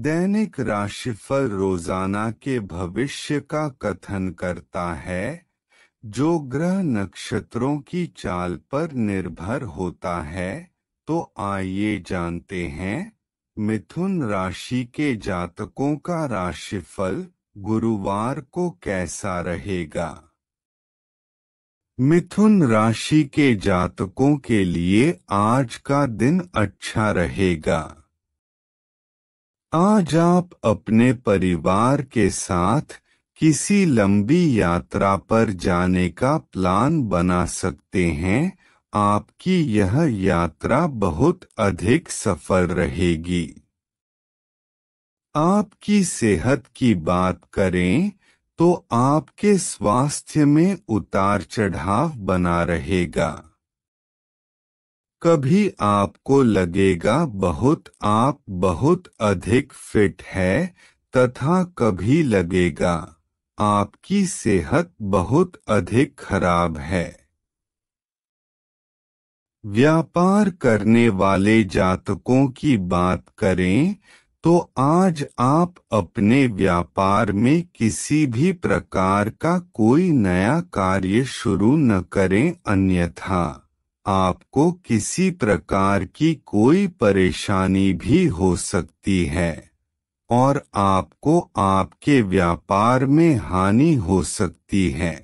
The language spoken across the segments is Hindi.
दैनिक राशिफल रोजाना के भविष्य का कथन करता है जो ग्रह नक्षत्रों की चाल पर निर्भर होता है तो आइए जानते हैं मिथुन राशि के जातकों का राशिफल गुरुवार को कैसा रहेगा मिथुन राशि के जातकों के लिए आज का दिन अच्छा रहेगा आज आप अपने परिवार के साथ किसी लंबी यात्रा पर जाने का प्लान बना सकते हैं आपकी यह यात्रा बहुत अधिक सफल रहेगी आपकी सेहत की बात करें तो आपके स्वास्थ्य में उतार चढ़ाव बना रहेगा कभी आपको लगेगा बहुत आप बहुत अधिक फिट है तथा कभी लगेगा आपकी सेहत बहुत अधिक खराब है व्यापार करने वाले जातकों की बात करें तो आज आप अपने व्यापार में किसी भी प्रकार का कोई नया कार्य शुरू न करें अन्यथा आपको किसी प्रकार की कोई परेशानी भी हो सकती है और आपको आपके व्यापार में हानि हो सकती है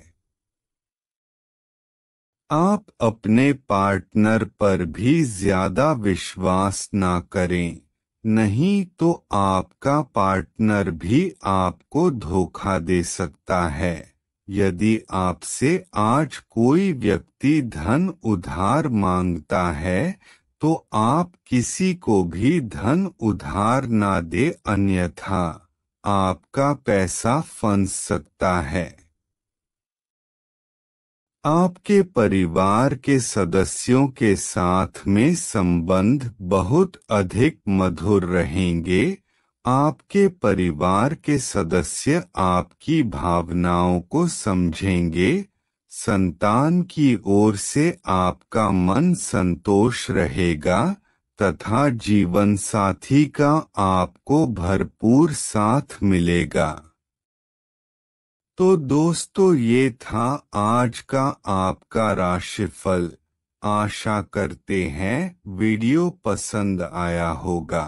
आप अपने पार्टनर पर भी ज्यादा विश्वास ना करें नहीं तो आपका पार्टनर भी आपको धोखा दे सकता है यदि आपसे आज कोई व्यक्ति धन उधार मांगता है तो आप किसी को भी धन उधार ना दे अन्यथा आपका पैसा फंस सकता है आपके परिवार के सदस्यों के साथ में संबंध बहुत अधिक मधुर रहेंगे आपके परिवार के सदस्य आपकी भावनाओं को समझेंगे संतान की ओर से आपका मन संतोष रहेगा तथा जीवन साथी का आपको भरपूर साथ मिलेगा तो दोस्तों ये था आज का आपका राशिफल आशा करते हैं वीडियो पसंद आया होगा